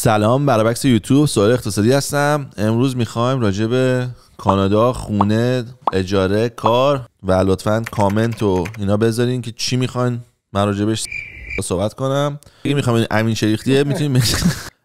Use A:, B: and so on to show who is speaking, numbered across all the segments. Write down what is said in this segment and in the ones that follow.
A: سلام برابکس یوتیوب سوال اقتصادی هستم امروز میخوایم راجع به کانادا خونه اجاره کار و لطفا کامنت و اینا بذارین که چی میخواین من راجع بهش صحبت کنم اگه میخوام امین شریختیه میتونیم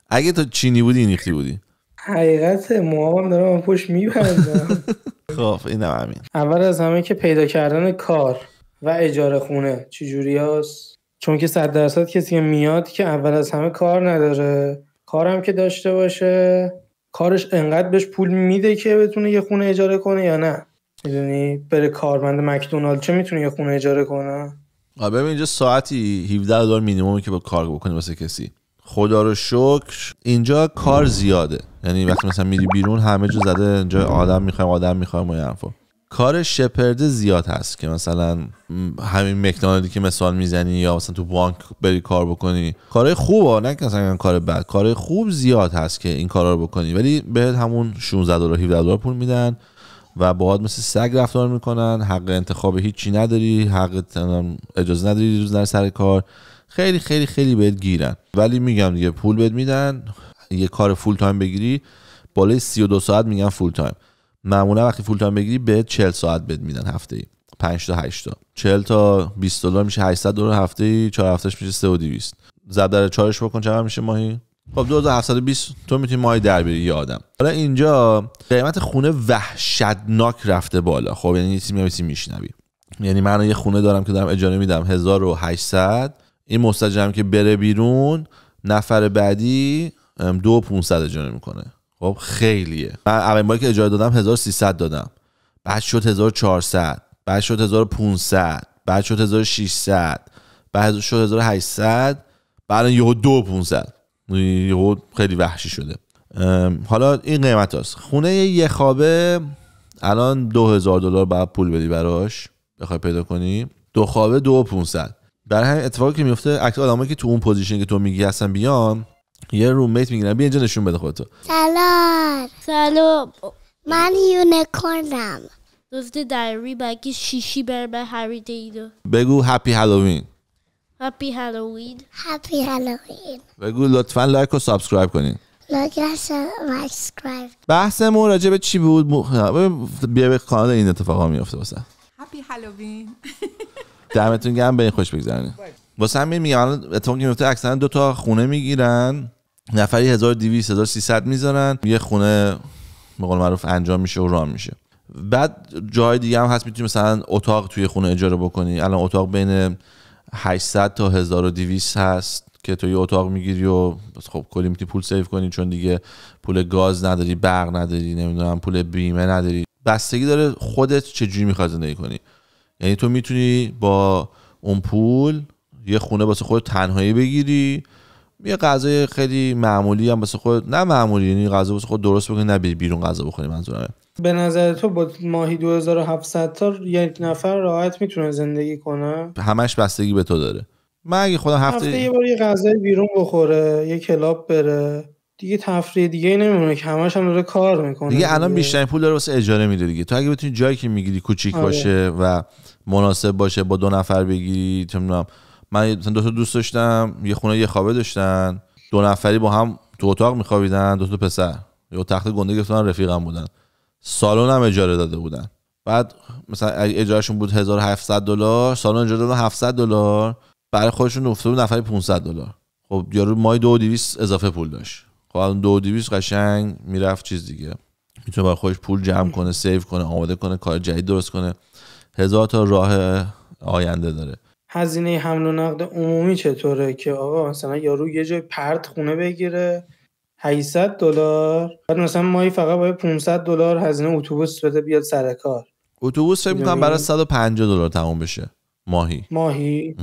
A: اگه تو چینی بودی این بودی
B: حقیقت موهام دارم من پشت میبندم
A: خب اینم امین
B: اول از همه که پیدا کردن کار و اجاره خونه چجوری هست چون که صد درصد کسی میاد که اول از همه کار نداره کارم که داشته باشه کارش انقدر بهش پول میده که بتونه یه خونه اجاره کنه یا نه میدونی بره کارمند مکدونالد چه میتونه یه خونه اجاره کنه
A: ببین اینجا ساعتی 17 دلار مینیمومی که با کار بکنی واسه کسی خدا رو شکر اینجا کار زیاده یعنی وقتی مثلا میری بیرون همه جا زده اینجا آدم میخوایم آدم میخوایم و این کار شپرد زیاد هست که مثلا همین مکدونالدی که مثال میزنی یا مثلا تو بانک بری کار بکنی کارهای خوب ها نه مثلا کار بد کار خوب زیاد هست که این کارا رو بکنی ولی بهت همون 16 دلار 17 دلار پول میدن و باهات مثل سگ رفتار میکنن حق انتخاب هیچی نداری حق اجازه نداری روز در سر کار خیلی خیلی خیلی بهت گیرن ولی میگم دیگه پول بهت میدن یه کار فول تایم بگیری بالای 32 ساعت میگن فول تایم معمولا وقتی فول تایم بگیری به 40 ساعت بد میدن هفته ای 5 تا 8 تا 40 تا 20 دلار میشه 800 دلار هفته ای 4 هفتهش میشه 3200 ضرب در 4 بکن چقدر میشه ماهی خب 2720 تو میتونی ماهی در بیاری یه آدم حالا اینجا قیمت خونه وحشتناک رفته بالا خب یعنی چیزی میبینی میشنوی یعنی من یه خونه دارم که دارم اجاره میدم 1800 این مستجرم که بره بیرون نفر بعدی 2500 اجاره میکنه خب خیلیه من اولین باری که اجاره دادم 1300 دادم بعد شد 1400 بعد شد 1500 بعد شد 1600 بعد شد 1800 بعد 2500 یه خیلی وحشی شده حالا این قیمت هست خونه یه خوابه الان 2000 دو دلار بعد پول بدی براش بخوای پیدا کنی دو خوابه 2500 برای همین اتفاقی که میفته اکثر آدمایی که تو اون پوزیشنی که تو میگی هستن بیان یه رومیت میگیرم بیا اینجا نشون بده خودتو
B: سلام سلام من یونیکورنم دوست دایری بگی شیشی بر به هری دیدو
A: بگو هپی هالووین
B: هپی هالووین هپی هالووین
A: بگو لطفا لایک و سابسکرایب کنین
B: لایک و سابسکرایب
A: بحثمون راجع به چی بود بیا به کانال این اتفاقا میفته واسه هپی هالووین دمتون گرم به این خوش بگذرونید واسه همین میگم الان اتفاقی میفته اکثرا دو تا خونه میگیرن نفری 1200 1300 میذارن یه خونه به قول معروف انجام میشه و رام میشه بعد جای دیگه هم هست میتونی مثلا اتاق توی خونه اجاره بکنی الان اتاق بین 800 تا 1200 هست که تو یه اتاق میگیری و خب کلی میتونی پول سیو کنی چون دیگه پول گاز نداری برق نداری نمیدونم پول بیمه نداری بستگی داره خودت چجوری میخوای زندگی کنی یعنی تو میتونی با اون پول یه خونه واسه خودت تنهایی بگیری یه غذای خیلی معمولی هم واسه خود نه معمولی یعنی غذا خود درست بکنی نه بیرون غذا بخوری منظورمه
B: به نظر تو با ماهی 2700 تا یک نفر راحت میتونه زندگی کنه
A: همش بستگی به تو داره من اگه خودم هفته, هفته یه
B: بار یه غذای بیرون بخوره یه کلاب بره دیگه تفریح دیگه نمیمونه که همش هم داره کار میکنه دیگه, دیگه. الان بیشترین
A: پول داره واسه اجاره میده دیگه تو اگه بتونی جایی که میگیری کوچیک آره. باشه و مناسب باشه با دو نفر بگیری نمیدونم من مثلا دو تا دوست داشتم یه خونه یه خوابه داشتن دو نفری با هم تو اتاق میخوابیدن دو تا پسر یا تخت گنده گرفتن رفیقم بودن سالن هم اجاره داده بودن بعد مثلا اجارهشون بود 1700 دلار سالن اجاره دادن 700 دلار برای خودشون افتاد بود نفری 500 دلار خب یارو مای 2200 اضافه پول داشت خب اون 2200 قشنگ میرفت چیز دیگه میتونه برای خودش پول جمع کنه سیو کنه آماده کنه کار جدید درست کنه هزار تا راه آینده داره هزینه
B: حمل و نقل عمومی چطوره که آقا مثلا یارو یه جای پرت خونه بگیره 800 دلار بعد مثلا ماهی فقط باید 500 دلار هزینه اتوبوس بده بیاد سر کار اتوبوس فکر می‌کنم یعنی برای
A: 150 دلار تموم بشه ماهی
B: ماهی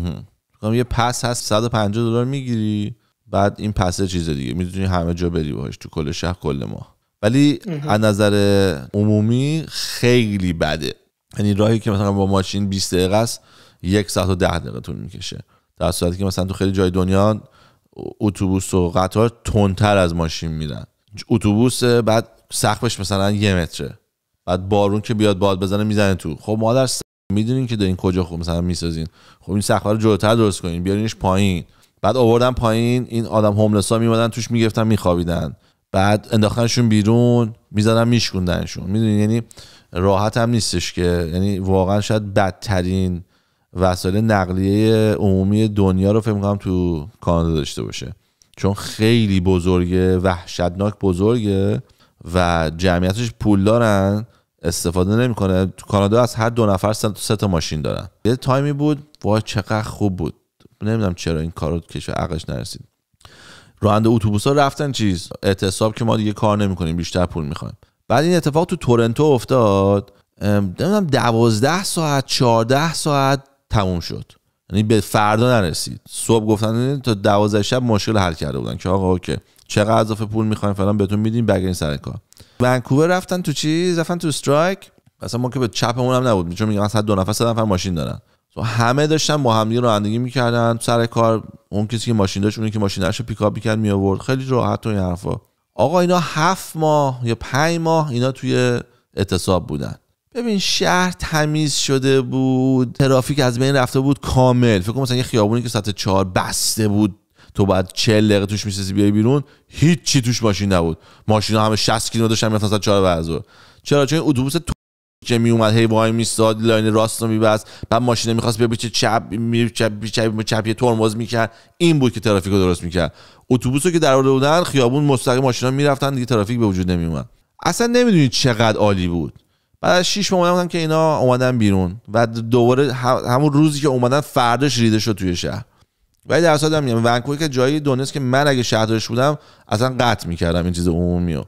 A: میگم یه پس هست 150 دلار میگیری بعد این پسه چیز دیگه میدونی همه جا بری باهاش تو کل شهر کل ماه ولی از نظر عمومی خیلی بده یعنی راهی که مثلا با ماشین 20 دقیقه است یک ساعت و ده دقیقه طول میکشه در صورتی که مثلا تو خیلی جای دنیا اتوبوس و قطار تندتر از ماشین میرن اتوبوس بعد سقفش مثلا یه متره بعد بارون که بیاد باد بزنه میزنه تو خب مادر س... میدونین که دارین کجا خوب مثلا میسازین خب این سقف رو جلوتر درست کنین بیارینش پایین بعد آوردن پایین این آدم هوملسا میمدن توش میگرفتن میخوابیدن بعد انداختنشون بیرون میزدن میشکوندنشون میدونین یعنی راحت هم نیستش که یعنی واقعا شاید بدترین وسایل نقلیه عمومی دنیا رو فکر میکنم تو کانادا داشته باشه چون خیلی بزرگه وحشتناک بزرگه و جمعیتش پول دارن استفاده نمیکنه تو کانادا از هر دو نفر سه تا ماشین دارن یه تایمی بود وای چقدر خوب بود نمیدونم چرا این کارو کشور عقلش نرسید راننده اتوبوس ها رفتن چیز اعتصاب که ما دیگه کار نمیکنیم بیشتر پول میخوایم بعد این اتفاق تو تورنتو افتاد نمیدونم دوازده ساعت چهارده ساعت تموم شد یعنی به فردا نرسید صبح گفتن تا دوازده شب مشکل حل کرده بودن که آقا اوکی چقدر اضافه پول میخوایم فلان بهتون میدیم این سر کار ونکوور رفتن تو چیز رفتن تو استرایک اصلا ما که به چپمون هم نبود چون میگن اصلا دو نفر سه نفر ماشین دارن تو همه داشتن با هم دیگه رانندگی میکردن سر کار اون کسی که ماشین داشت اونی که ماشین رو پیکاپ میکرد می خیلی راحت و این حرفا آقا اینا هفت ماه یا پنج ماه اینا توی اعتصاب بودن ببین شهر تمیز شده بود ترافیک از بین رفته بود کامل فکر کنم مثلا یه خیابونی که ساعت چهار بسته بود تو بعد 40 دقیقه توش میسازی بیای بیرون هیچی توش ماشین نبود ماشینا همه 60 کیلومتر داشتن میرفتن ساعت 4 ورزو چرا چون اتوبوس تو که می اومد هی وای میستاد لاین راست رو میبست بعد ماشینا میخواست بیا چپ چپ چپ چپ, چپ یه ترمز میکرد این بود که ترافیک رو درست میکرد اتوبوس رو که در بودن خیابون مستقیم ماشینا میرفتن دیگه ترافیک به وجود نمیومد اصلا نمیدونید چقدر عالی بود بعد از 6 ماه اومدن که اینا اومدن بیرون و دوباره همون روزی که اومدن فرداش ریده شد توی شهر ولی در اصل میگم ونکوور که جایی دونست که من اگه شهردارش بودم اصلا قطع میکردم این چیز عمومی رو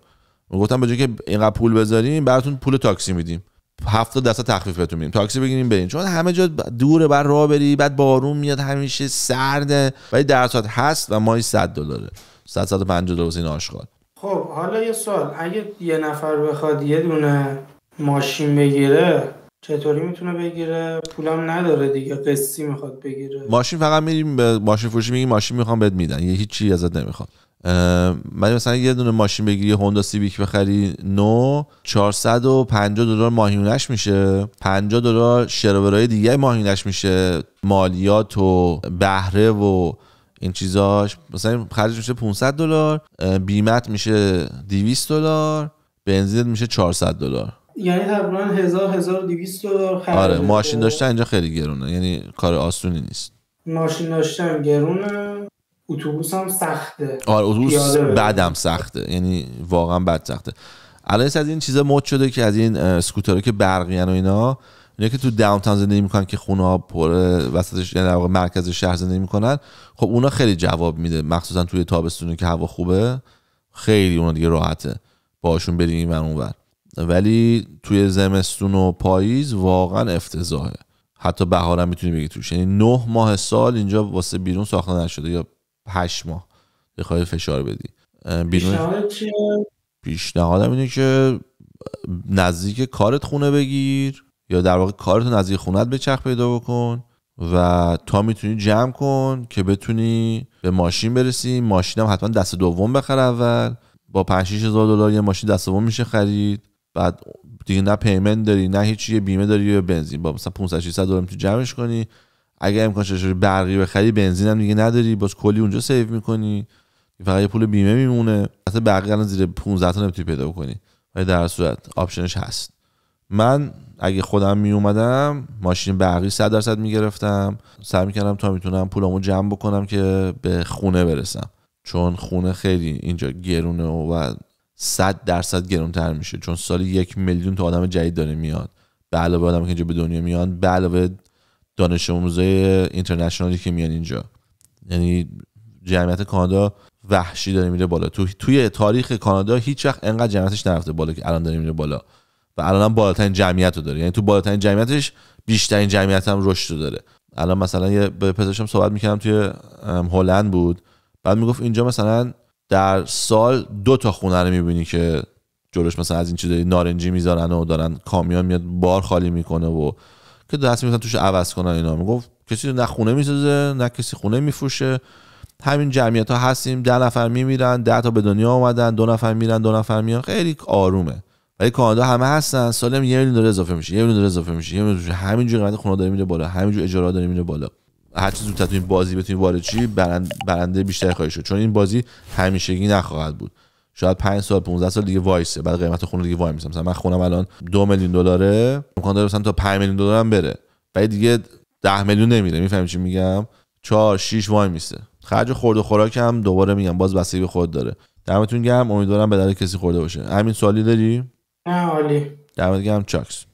A: گفتم به که اینقدر پول بذاریم براتون پول تاکسی میدیم 70 درصد تخفیف بهتون میدیم تاکسی بگیریم برین چون همه جا دوره بر راه بری بعد بارون میاد همیشه سرده ولی در اصل هست و مای 100 دلاره 100 150 دلار این آشغال
B: خب حالا یه سوال اگه یه نفر بخواد یه دونه ماشین بگیره چطوری میتونه بگیره پولم نداره دیگه قسطی میخواد بگیره
A: ماشین فقط میریم به ماشین فروشی میگی ماشین میخوام بهت میدن یه یعنی هیچی ازت نمیخواد من مثلا یه دونه ماشین بگیری هوندا سیویک بخری نو 450 دلار ماهیونش میشه 50 دلار شروورای دیگه ماهیونش میشه مالیات و بهره و این چیزاش مثلا خرج میشه 500 دلار بیمت میشه 200 دلار بنزینت میشه 400 دلار
B: یعنی تقریبا هزار هزار دلار خرج آره ماشین
A: داشتن اینجا خیلی گرونه یعنی کار آسونی نیست
B: ماشین داشتن گرونه اتوبوس هم سخته آره اتوبوس بعدم
A: سخته یعنی واقعا بد سخته الان از این چیزا مد شده که از این سکوترها که برقی و اینا اینا که تو داون تاون زندگی میکنن که خونه ها پر وسطش یعنی واقع مرکز شهر زندگی میکنن خب اونا خیلی جواب میده مخصوصا توی تابستون که هوا خوبه خیلی اونا دیگه راحته باشون بریم این اونور ولی توی زمستون و پاییز واقعا افتضاحه حتی بهارم میتونی بگی توش یعنی نه ماه سال اینجا واسه بیرون ساخته نشده یا هشت ماه بخوای فشار بدی بیرون پیشنهادم اینه که نزدیک کارت خونه بگیر یا در واقع کارتو نزدیک خونت به چرخ پیدا بکن و تا میتونی جمع کن که بتونی به ماشین برسی ماشینم حتما دست دوم بخر اول با 5 هزار دلار یه ماشین دست دوم میشه خرید بعد دیگه نه پیمنت داری نه هیچ بیمه داری یا بنزین با مثلا 500 600 دلار تو جمعش کنی اگه امکانش شده برقی بخری بنزین هم دیگه نداری باز کلی اونجا سیو میکنی فقط یه پول بیمه میمونه حتی برقی الان زیر 15 تا نمیتونی پیدا کنی ولی در صورت آپشنش هست من اگه خودم می اومدم ماشین برقی 100 درصد میگرفتم سعی میکردم تا میتونم پولامو جمع بکنم که به خونه برسم چون خونه خیلی اینجا گرونه و 100 درصد گرانتر میشه چون سالی یک میلیون تا آدم جدید داره میاد به علاوه آدم که اینجا به دنیا میان به علاوه دانش آموزای اینترنشنالی که میان اینجا یعنی جمعیت کانادا وحشی داره میره بالا تو توی تاریخ کانادا هیچ وقت انقدر جمعیتش نرفته بالا که الان داره میره بالا و الان هم بالاترین جمعیت رو داره یعنی تو بالاترین جمعیتش بیشترین جمعیت هم رشد داره الان مثلا یه به پزشکم صحبت میکردم توی هلند بود بعد میگفت اینجا مثلا در سال دو تا خونه رو میبینی که جلوش مثلا از این چیزای نارنجی میذارن و دارن کامیون میاد بار خالی میکنه و که دست میزنن توش عوض کنن اینا میگفت کسی نه خونه میسازه نه کسی خونه میفروشه همین جمعیت ها هستیم ده نفر میمیرن ده تا به دنیا آمدن دو نفر میرن دو نفر میان خیلی آرومه ولی کانادا همه هستن سالم یه میلیون داره اضافه میشه یه میلیون داره اضافه میشه همین همینجوری خونه داره میره بالا اجاره داره میره بالا هر چیز زودتر تو این بازی بتونی وارد چی برند برنده بیشتر خواهی شد چون این بازی همیشگی نخواهد بود شاید 5 سال 15 سال دیگه وایسه بعد قیمت خونه دیگه وای میسم مثلا من خونم الان 2 میلیون دلاره امکان داره مثلا تا 5 میلیون دلار هم بره ولی دیگه 10 میلیون نمیره میفهمی چی میگم 4 6 وای میسه خرج خورد و خوراک هم دوباره میگم باز بستگی به خود داره دمتون گرم امیدوارم به درد کسی خورده باشه همین سوالی داری نه عالی دمت گرم چاکس